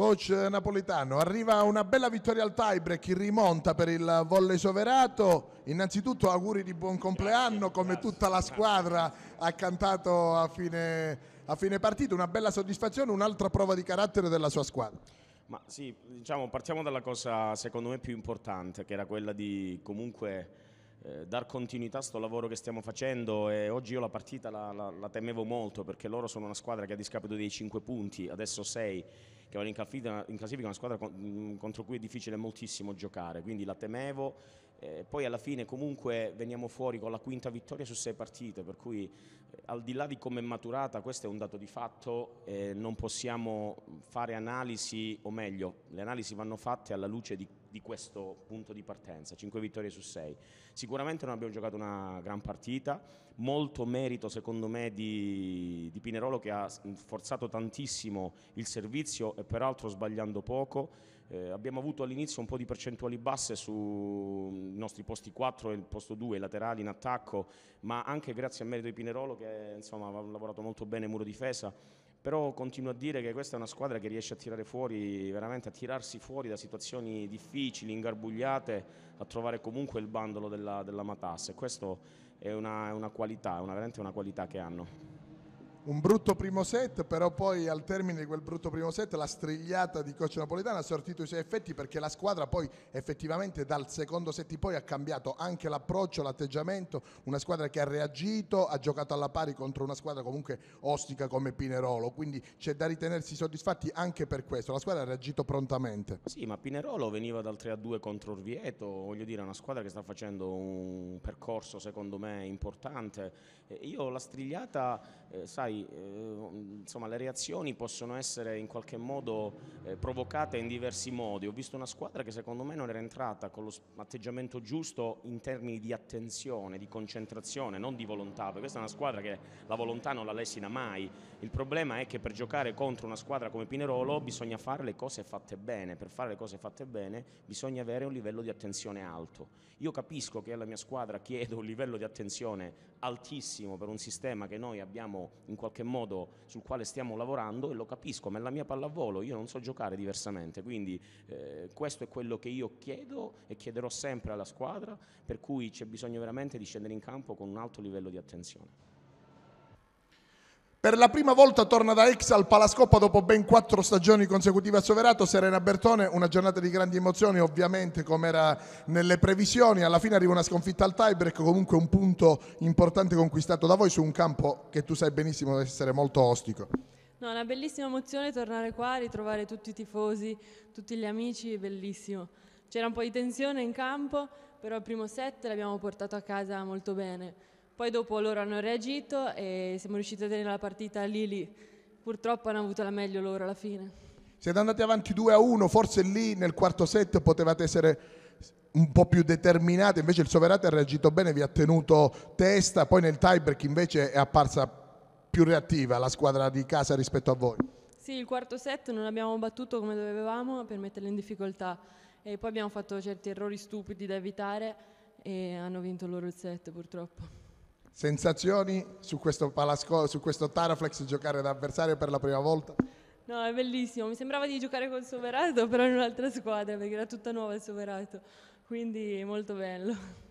Coach Napolitano, arriva una bella vittoria al tiebreak, rimonta per il volle soverato. Innanzitutto auguri di buon compleanno, come tutta la squadra ha cantato a fine, a fine partita. Una bella soddisfazione, un'altra prova di carattere della sua squadra. Ma sì, diciamo, partiamo dalla cosa secondo me più importante, che era quella di comunque eh, dar continuità a questo lavoro che stiamo facendo e oggi io la partita la, la, la, temevo molto perché loro sono una squadra che a discapito dei 5 punti, adesso 6, che vanno in classifica, in classifica una squadra con, mm, contro cui è difficile moltissimo giocare, quindi la temevo, eh, poi alla fine comunque veniamo fuori con la quinta vittoria su 6 partite, per cui eh, al di là di come è maturata questo è un dato di fatto, eh, non possiamo fare analisi, o meglio, le analisi vanno fatte alla luce di di questo punto di partenza, 5 vittorie su 6. Sicuramente non abbiamo giocato una gran partita, molto merito secondo me di, di Pinerolo che ha forzato tantissimo il servizio e peraltro sbagliando poco. Eh, abbiamo avuto all'inizio un po' di percentuali basse sui mm, nostri posti 4 e il posto 2, laterali in attacco, ma anche grazie al merito di Pinerolo che insomma, ha lavorato molto bene muro difesa però continuo a dire che questa è una squadra che riesce a tirare fuori, veramente a tirarsi fuori da situazioni difficili, ingarbugliate, a trovare comunque il bandolo della, della Matas e questa è una, una qualità, una, veramente una qualità che hanno un brutto primo set, però poi al termine di quel brutto primo set la strigliata di coach Napolitano ha sortito i suoi effetti perché la squadra poi effettivamente dal secondo set poi ha cambiato anche l'approccio, l'atteggiamento, una squadra che ha reagito, ha giocato alla pari contro una squadra comunque ostica come Pinerolo, quindi c'è da ritenersi soddisfatti anche per questo, la squadra ha reagito prontamente. Sì, ma Pinerolo veniva dal 3-2 contro Orvieto, voglio dire, è una squadra che sta facendo un percorso secondo me importante. Io la strigliata, eh, sai, dai, eh, insomma, le reazioni possono essere in qualche modo eh, provocate in diversi modi. Ho visto una squadra che secondo me non era entrata con l'atteggiamento giusto in termini di attenzione, di concentrazione, non di volontà, perché questa è una squadra che la volontà non la lesina mai. Il problema è che per giocare contro una squadra come Pinerolo bisogna fare le cose fatte bene, per fare le cose fatte bene bisogna avere un livello di attenzione alto. Io capisco che alla mia squadra chiedo un livello di attenzione altissimo per un sistema che noi abbiamo in qualche modo sul quale stiamo lavorando e lo capisco, ma è la mia pallavolo, io non so giocare diversamente, quindi eh, questo è quello che io chiedo e chiederò sempre alla squadra, per cui c'è bisogno veramente di scendere in campo con un alto livello di attenzione. Per la prima volta torna da ex al Palascoppa dopo ben quattro stagioni consecutive a Soverato. Serena Bertone, una giornata di grandi emozioni, ovviamente come era nelle previsioni. Alla fine arriva una sconfitta al tiebreak, comunque un punto importante conquistato da voi su un campo che tu sai benissimo essere molto ostico. No, una bellissima emozione tornare qua, ritrovare tutti i tifosi, tutti gli amici, bellissimo. C'era un po' di tensione in campo, però il primo set l'abbiamo portato a casa molto bene poi dopo loro hanno reagito e siamo riusciti a tenere la partita lì lì. Purtroppo hanno avuto la meglio loro alla fine. Siete andati avanti 2 a 1, forse lì nel quarto set potevate essere un po' più determinati, invece il Soverate ha reagito bene, vi ha tenuto testa, poi nel tiebreak invece è apparsa più reattiva la squadra di casa rispetto a voi. Sì, il quarto set non abbiamo battuto come dovevamo per metterle in difficoltà e poi abbiamo fatto certi errori stupidi da evitare e hanno vinto loro il set purtroppo. Sensazioni su questo, palasco, su questo Taraflex giocare da avversario per la prima volta? No, è bellissimo. Mi sembrava di giocare col Soverato, però in un'altra squadra, perché era tutta nuova il Soverato. Quindi molto bello.